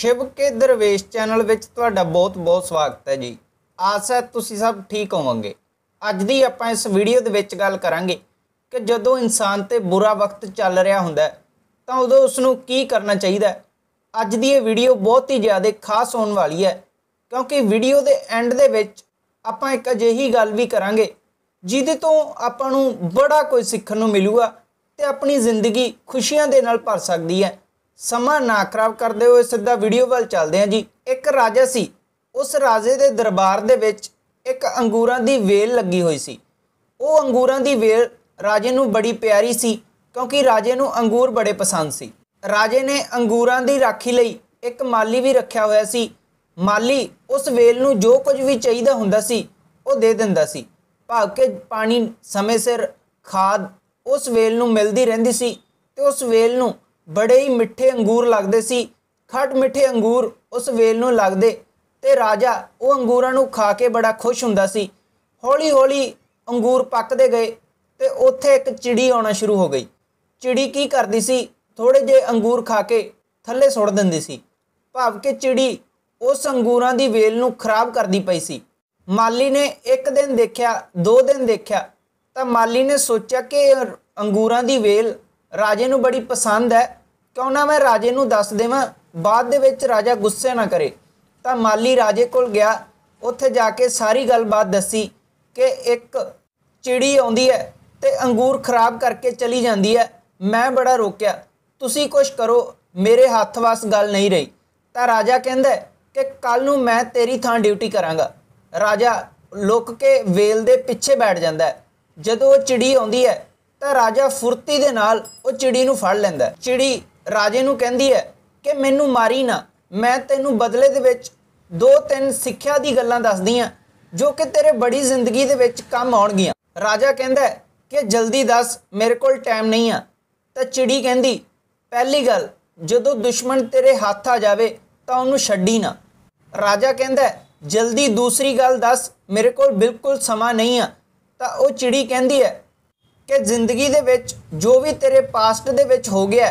ਸ਼ਿਵ ਕੇ ਦਰਵੇਸ਼ channel ਵਿੱਚ ਤੁਹਾਡਾ ਬਹੁਤ-ਬਹੁਤ ਸਵਾਗਤ ਹੈ ਜੀ ਆਸ ਹੈ ਤੁਸੀਂ ਸਭ ਠੀਕ ਹੋਵੋਗੇ ਅੱਜ ਦੀ ਆਪਾਂ ਇਸ ਵੀਡੀਓ ਦੇ ਵਿੱਚ ਗੱਲ ਕਰਾਂਗੇ ਕਿ ਜਦੋਂ ਇਨਸਾਨ ਤੇ ਬੁਰਾ ਵਕਤ ਚੱਲ ਰਿਹਾ ਹੁੰਦਾ ਤਾਂ ਉਦੋਂ ਉਸ ਨੂੰ ਕੀ ਕਰਨਾ ਚਾਹੀਦਾ ਹੈ ਅੱਜ ਦੀ ਇਹ ਵੀਡੀਓ ਬਹੁਤ ਹੀ ਜ਼ਿਆਦਾ ਖਾਸ ਹੋਣ ਵਾਲੀ ਹੈ ਕਿਉਂਕਿ ਵੀਡੀਓ ਦੇ ਐਂਡ ਦੇ ਵਿੱਚ ਆਪਾਂ ਇੱਕ ਅਜਿਹੀ ਗੱਲ ਵੀ ਕਰਾਂਗੇ ਜਿਹਦੇ ਤੋਂ ਆਪਾਂ ਨੂੰ ਬੜਾ ਕੁਝ ਸਿੱਖਣ ਨੂੰ ਮਿਲੂਗਾ ਤੇ ਆਪਣੀ ਜ਼ਿੰਦਗੀ ਖੁਸ਼ੀਆਂ ਦੇ ਨਾਲ ਭਰ ਸਕਦੀ ਹੈ ਸਮਾਂ ਨਾ ਖਰਾਬ ਕਰਦੇ ਹੋਏ ਸਿੱਧਾ ਵੀਡੀਓ ਵੱਲ ਚੱਲਦੇ ਹਾਂ ਜੀ ਇੱਕ ਰਾਜਾ ਸੀ ਉਸ ਰਾਜੇ ਦੇ ਦਰਬਾਰ ਦੇ ਵਿੱਚ ਇੱਕ ਅੰਗੂਰਾਂ ਦੀ ਵੇਲ ਲੱਗੀ ਹੋਈ ਸੀ ਉਹ ਅੰਗੂਰਾਂ ਦੀ ਵੇਲ ਰਾਜੇ ਨੂੰ ਬੜੀ ਪਿਆਰੀ ਸੀ ਕਿਉਂਕਿ ਰਾਜੇ ਨੂੰ ਅੰਗੂਰ ਬੜੇ ਪਸੰਦ ਸੀ ਰਾਜੇ ਨੇ ਅੰਗੂਰਾਂ ਦੀ ਰਾਖੀ ਲਈ ਇੱਕ ਮਾਲੀ ਵੀ ਰੱਖਿਆ ਹੋਇਆ ਸੀ ਮਾਲੀ ਉਸ ਵੇਲ ਨੂੰ ਜੋ ਕੁਝ ਵੀ ਚਾਹੀਦਾ ਹੁੰਦਾ ਸੀ ਉਹ ਦੇ ਦਿੰਦਾ ਸੀ ਭਾਗ ਕੇ ਪਾਣੀ ਸਮੇਂ ਸਿਰ ਖਾਦ ਉਸ ਵੇਲ ਨੂੰ ਮਿਲਦੀ ਰਹਿੰਦੀ ਸੀ ਤੇ ਉਸ ਵੇਲ ਨੂੰ ਬੜੇ ਹੀ ਮਿੱਠੇ ਅੰਗੂਰ ਲੱਗਦੇ ਸੀ ਖੱਟ ਮਿੱਠੇ ਅੰਗੂਰ ਉਸ ਵੇਲ ਨੂੰ ਲੱਗਦੇ ਤੇ ਰਾਜਾ ਉਹ ਅੰਗੂਰਾਂ ਨੂੰ ਖਾ ਕੇ ਬੜਾ ਖੁਸ਼ ਹੁੰਦਾ ਸੀ ਹੌਲੀ ਹੌਲੀ ਅੰਗੂਰ ਪੱਕਦੇ ਗਏ ਤੇ ਉੱਥੇ ਇੱਕ ਚਿੜੀ ਆਉਣਾ ਸ਼ੁਰੂ ਹੋ ਗਈ ਚਿੜੀ ਕੀ ਕਰਦੀ ਸੀ ਥੋੜੇ ਜੇ ਅੰਗੂਰ ਖਾ ਕੇ ਥੱਲੇ ਸੁੱਟ ਦਿੰਦੀ ਸੀ ਭਾਵ ਕਿ ਚਿੜੀ ਉਸ ਅੰਗੂਰਾਂ ਦੀ ਵੇਲ ਨੂੰ ਖਰਾਬ ਕਰਦੀ ਪਈ ਸੀ ਮਾਲੀ ਨੇ ਇੱਕ ਦਿਨ ਦੇਖਿਆ ਦੋ ਦਿਨ ਦੇਖਿਆ ਤਾਂ ਮਾਲੀ ਨੇ ਸੋਚਿਆ ਕਿ ਅੰਗੂਰਾਂ ਦੀ ਵੇਲ ਰਾਜੇ ਨੂੰ ਬੜੀ ਪਸੰਦ ਹੈ ਕਿਉਂ ਨਾ ਮੈਂ ਰਾਜੇ ਨੂੰ ਦੱਸ ਦੇਵਾਂ ਬਾਅਦ ਦੇ ਵਿੱਚ ਰਾਜਾ ਗੁੱਸੇ ਨਾ ਕਰੇ ਤਾਂ ਮਾਲੀ ਰਾਜੇ ਕੋਲ ਗਿਆ ਉੱਥੇ ਜਾ ਕੇ ਸਾਰੀ ਗੱਲਬਾਤ ਦੱਸੀ ਕਿ ਇੱਕ ਚਿੜੀ ਆਉਂਦੀ ਹੈ ਤੇ ਅੰਗੂਰ ਖਰਾਬ ਕਰਕੇ ਚਲੀ ਜਾਂਦੀ ਹੈ ਮੈਂ ਬੜਾ ਰੋਕਿਆ ਤੁਸੀਂ ਕੁਝ ਕਰੋ ਮੇਰੇ ਹੱਥ ਵਾਸ ਗੱਲ ਨਹੀਂ ਰਹੀ ਤਾਂ ਰਾਜਾ ਕਹਿੰਦਾ ਕਿ ਕੱਲ ਨੂੰ ਮੈਂ ਤੇਰੀ ਥਾਂ ਡਿਊਟੀ ਕਰਾਂਗਾ ਰਾਜਾ ਲੁੱਕ ਕੇ ਵੇਲ ਦੇ ਪਿੱਛੇ ਬੈਠ ਜਾਂਦਾ ਹੈ ਜਦੋਂ ਉਹ ਚਿੜੀ ਆਉਂਦੀ ਹੈ ਤਾਂ ਰਾਜਾ ਫੁਰਤੀ ਦੇ ਨਾਲ ਉਹ ਚਿੜੀ ਨੂੰ ਫੜ ਲੈਂਦਾ ਚਿੜੀ ਰਾਜੇ ਨੂੰ ਕਹਿੰਦੀ ਹੈ ਕਿ ਮੈਨੂੰ ਮਾਰੀ ਨਾ ਮੈਂ ਤੈਨੂੰ ਬਦਲੇ ਦੇ ਵਿੱਚ ਦੋ ਤਿੰਨ ਸਿੱਖਿਆ ਦੀ ਗੱਲਾਂ ਦੱਸਦੀ ਆ ਜੋ ਕਿ ਤੇਰੇ ਬੜੀ ਜ਼ਿੰਦਗੀ ਦੇ ਵਿੱਚ ਕੰਮ ਆਉਣਗੀਆਂ ਰਾਜਾ ਕਹਿੰਦਾ ਕਿ ਜਲਦੀ ਦੱਸ ਮੇਰੇ ਕੋਲ ਟਾਈਮ ਨਹੀਂ ਆ ਤਾਂ ਚਿੜੀ ਕਹਿੰਦੀ ਪਹਿਲੀ ਗੱਲ ਜਦੋਂ ਦੁਸ਼ਮਣ ਤੇਰੇ ਹੱਥ ਆ ਜਾਵੇ ਤਾਂ ਉਹਨੂੰ ਛੱਡੀ ਨਾ ਰਾਜਾ ਕਹਿੰਦਾ ਜਲਦੀ ਦੂਸਰੀ ਗੱਲ ਦੱਸ ਮੇਰੇ ਕੋਲ ਬਿਲਕੁਲ ਸਮਾਂ ਨਹੀਂ ਆ ਤਾਂ ਉਹ ਚਿੜੀ ਕਹਿੰਦੀ ਹੈ ਕਿ ਜ਼ਿੰਦਗੀ ਦੇ ਵਿੱਚ ਜੋ ਵੀ ਤੇਰੇ ਪਾਸਟ ਦੇ ਵਿੱਚ ਹੋ ਗਿਆ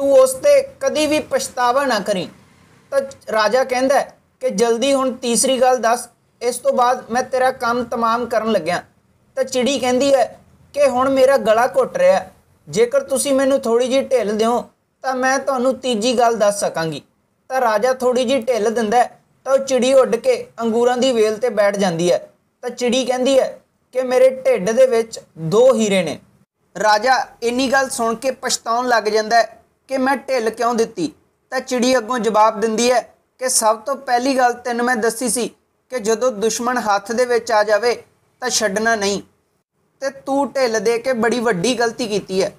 ਤੂੰ ਉਸ ਤੇ ਕਦੀ ਵੀ ਪਛਤਾਵਾ ਨਾ ਕਰੀ ਤਾਂ ਰਾਜਾ ਕਹਿੰਦਾ ਕਿ ਜਲਦੀ ਹੁਣ ਤੀਸਰੀ ਗੱਲ ਦੱਸ ਇਸ ਤੋਂ ਬਾਅਦ ਮੈਂ ਤੇਰਾ ਕੰਮ ਤਮਾਮ ਕਰਨ ਲੱਗਿਆ ਤਾਂ ਚਿੜੀ ਕਹਿੰਦੀ ਹੈ ਕਿ ਹੁਣ ਮੇਰਾ ਗਲਾ ਘੁੱਟ ਰਿਹਾ ਜੇਕਰ ਤੁਸੀਂ ਮੈਨੂੰ ਥੋੜੀ ਜੀ ਢਿੱਲ ਦਿਓ ਤਾਂ ਮੈਂ ਤੁਹਾਨੂੰ ਤੀਜੀ ਗੱਲ ਦੱਸ ਸਕਾਂਗੀ ਤਾਂ ਰਾਜਾ ਥੋੜੀ ਜੀ ਢਿੱਲ ਦਿੰਦਾ ਤਾਂ ਉਹ ਚਿੜੀ ਉੱਡ ਕੇ ਅੰਗੂਰਾਂ ਦੀ ਵੇਲ ਤੇ ਬੈਠ ਜਾਂਦੀ ਹੈ ਤਾਂ ਚਿੜੀ ਕਹਿੰਦੀ ਹੈ ਕਿ ਮੇਰੇ ਢਿੱਡ ਦੇ ਵਿੱਚ ਦੋ ਹੀਰੇ ਨੇ ਰਾਜਾ ਇੰਨੀ ਗੱਲ ਸੁਣ ਕੇ ਪਛਤਾਉਣ ਲੱਗ ਜਾਂਦਾ ਕਿ ਮੈਂ ਢਿੱਲ ਕਿਉਂ ਦਿੱਤੀ ਤਾਂ ਚਿੜੀ ਅੱਗੋਂ ਜਵਾਬ ਦਿੰਦੀ ਹੈ ਕਿ ਸਭ ਤੋਂ ਪਹਿਲੀ ਗੱਲ ਤੈਨੂੰ ਮੈਂ ਦੱਸੀ ਸੀ ਕਿ ਜਦੋਂ ਦੁਸ਼ਮਣ ਹੱਥ ਦੇ ਵਿੱਚ ਆ ਜਾਵੇ ਤਾਂ ਛੱਡਣਾ ਨਹੀਂ ਤੇ ਤੂੰ ਢਿੱਲ ਦੇ ਕੇ ਬੜੀ ਵੱਡੀ ਗਲਤੀ ਕੀਤੀ ਹੈ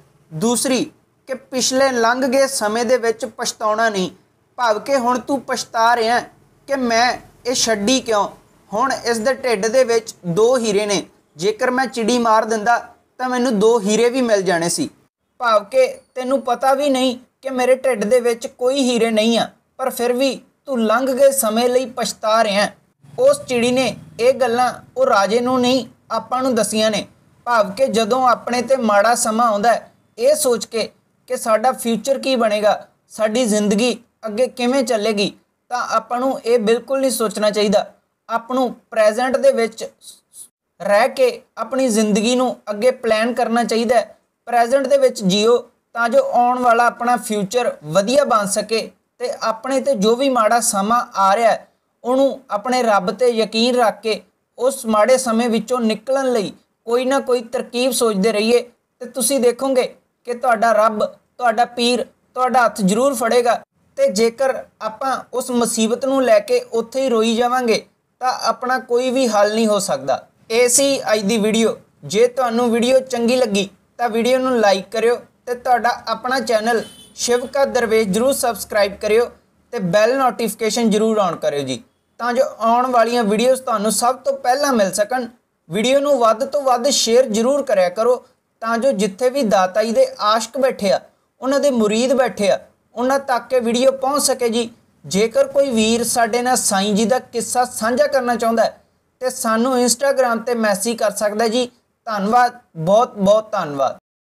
ਦੂਸਰੀ ਕਿ ਪਿਛਲੇ ਲੰਘ ਗਏ ਸਮੇਂ ਦੇ ਵਿੱਚ ਪਛਤਾਉਣਾ ਨਹੀਂ ਭਾਵ ਕਿ ਹੁਣ ਤੂੰ ਪਛਤਾ ਰਿਹਾ ਕਿ ਮੈਂ ਇਹ ਛੱਡੀ ਕਿਉਂ ਹੁਣ ਇਸ ਦੇ ਢਿੱਡ ਦੇ ਵਿੱਚ ਦੋ ਹੀਰੇ ਨੇ ਜੇਕਰ ਮੈਂ ਚਿੜੀ ਮਾਰ ਦਿੰਦਾ ਤਾਂ ਮੈਨੂੰ ਦੋ ਹੀਰੇ ਵੀ ਮਿਲ ਜਾਣੇ ਸੀ ਭਾਵ ਕਿ ਤੈਨੂੰ ਪਤਾ ਵੀ ਨਹੀਂ ਕਿ ਮੇਰੇ ਢਿੱਡ ਦੇ ਵਿੱਚ ਕੋਈ ਹੀਰੇ ਨਹੀਂ ਆ ਪਰ ਫਿਰ ਵੀ ਤੂੰ ਲੰਘ ਗਏ ਸਮੇਂ ਲਈ ਪਛਤਾ ਰਿਹਾ ਉਸ ਚਿੜੀ ਨੇ ਇਹ ਗੱਲਾਂ ਉਹ ਰਾਜੇ ਨੂੰ ਨਹੀਂ ਆਪਾਂ ਨੂੰ ਦਸੀਆਂ ਨੇ ਭਾਵ ਕਿ ਜਦੋਂ ਆਪਣੇ ਤੇ ਮਾੜਾ ਸਮਾਂ ਆਉਂਦਾ ਇਹ ਸੋਚ ਕੇ ਕਿ ਸਾਡਾ ਫਿਊਚਰ ਕੀ ਬਣੇਗਾ ਸਾਡੀ ਜ਼ਿੰਦਗੀ ਅੱਗੇ ਕਿਵੇਂ ਚੱਲੇਗੀ ਤਾਂ ਆਪਾਂ ਨੂੰ ਇਹ ਬਿਲਕੁਲ ਨਹੀਂ ਸੋਚਣਾ ਚਾਹੀਦਾ ਆਪ ਨੂੰ ਪ੍ਰੈਜ਼ੈਂਟ ਦੇ ਵਿੱਚ ਰਹਿ ਕੇ ਆਪਣੀ ਜ਼ਿੰਦਗੀ ਨੂੰ ਅੱਗੇ ਪਲਾਨ ਕਰਨਾ ਚਾਹੀਦਾ ਪ੍ਰੈਜ਼ੈਂਟ ਦੇ ਵਿੱਚ ਜਿਓ ਤਾਂ ਜੋ ਆਉਣ ਵਾਲਾ ਆਪਣਾ ਫਿਊਚਰ ਵਧੀਆ ਬਣ ਸਕੇ ਤੇ ਆਪਣੇ ਤੇ ਜੋ ਵੀ ਮਾੜਾ ਸਮਾਂ ਆ ਰਿਹਾ ਉਹਨੂੰ ਆਪਣੇ ਰੱਬ ਤੇ ਯਕੀਨ ਰੱਖ ਕੇ ਉਸ ਮਾੜੇ ਸਮੇਂ ਵਿੱਚੋਂ ਨਿਕਲਣ ਲਈ ਕੋਈ ਨਾ ਕੋਈ ਤਰਕੀਬ ਸੋਚਦੇ ਰਹੀਏ ਤੇ ਤੁਸੀਂ ਦੇਖੋਗੇ ਕਿ ਤੁਹਾਡਾ ਰੱਬ ਤੁਹਾਡਾ ਪੀਰ ਤੁਹਾਡਾ ਹੱਥ ਜ਼ਰੂਰ ਫੜੇਗਾ ਤੇ ਜੇਕਰ ਆਪਾਂ ਉਸ ਮੁਸੀਬਤ ਨੂੰ ਲੈ ਕੇ ਉੱਥੇ ਹੀ ਰੋਈ ਜਾਵਾਂਗੇ ਤਾਂ ਆਪਣਾ ਕੋਈ ਵੀ ਹੱਲ ਨਹੀਂ ਹੋ ਸਕਦਾ ਇਹ ਸੀ ਅੱਜ ਦੀ ਵੀਡੀਓ ਜੇ ਤੁਹਾਨੂੰ ਵੀਡੀਓ ਚੰਗੀ ਲੱਗੀ ਤਾਂ ਵੀਡੀਓ ਨੂੰ ਲਾਈਕ ਕਰਿਓ ਤੇ ਤੁਹਾਡਾ ਆਪਣਾ ਚੈਨਲ ਸ਼ਿਵਕਾ ਦਰਵੇਸ਼ ਜਰੂਰ ਸਬਸਕ੍ਰਾਈਬ ਕਰਿਓ ਤੇ ਬੈਲ ਨੋਟੀਫਿਕੇਸ਼ਨ ਜਰੂਰ ਆਨ ਕਰਿਓ ਜੀ ਤਾਂ ਜੋ ਆਉਣ ਵਾਲੀਆਂ ਵੀਡੀਓਜ਼ ਤੁਹਾਨੂੰ ਸਭ ਤੋਂ ਪਹਿਲਾਂ ਮਿਲ ਸਕਣ ਵੀਡੀਓ ਨੂੰ ਵੱਧ ਤੋਂ ਵੱਧ ਸ਼ੇਅਰ ਜਰੂਰ ਕਰਿਆ ਕਰੋ ਤਾਂ ਜੋ ਜਿੱਥੇ ਵੀ ਦਾਤਾਈ ਦੇ ਆਸ਼ਕ ਬੈਠੇ ਆ ਉਹਨਾਂ ਦੇ ਮੁਰੀਦ ਬੈਠੇ ਆ ਉਹਨਾਂ ਤੱਕ ਇਹ ਵੀਡੀਓ ਪਹੁੰਚ ਸਕੇ ਜੀ ਜੇਕਰ ਕੋਈ ਵੀਰ ਸਾਡੇ ਨਾਲ ਸਾਈਂ ਜੀ ਦਾ ਕਿੱਸਾ ਸਾਂਝਾ ਕਰਨਾ ਚਾਹੁੰਦਾ ਤੇ ਸਾਨੂੰ ਇੰਸਟਾਗ੍ਰam ਤੇ ਮੈਸੇਜ ਕਰ ਸਕਦਾ ਜੀ ਧੰਨਵਾਦ ਬਹੁਤ ਬਹੁਤ ਧੰਨਵਾਦ